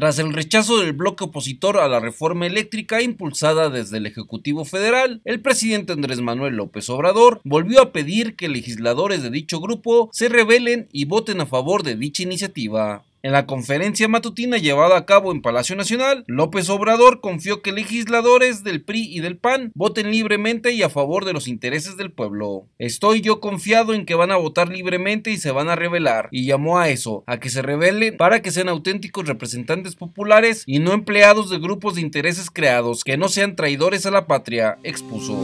Tras el rechazo del bloque opositor a la reforma eléctrica impulsada desde el Ejecutivo Federal, el presidente Andrés Manuel López Obrador volvió a pedir que legisladores de dicho grupo se rebelen y voten a favor de dicha iniciativa. En la conferencia matutina llevada a cabo en Palacio Nacional, López Obrador confió que legisladores del PRI y del PAN voten libremente y a favor de los intereses del pueblo. Estoy yo confiado en que van a votar libremente y se van a rebelar, y llamó a eso, a que se rebelen para que sean auténticos representantes populares y no empleados de grupos de intereses creados, que no sean traidores a la patria, expuso.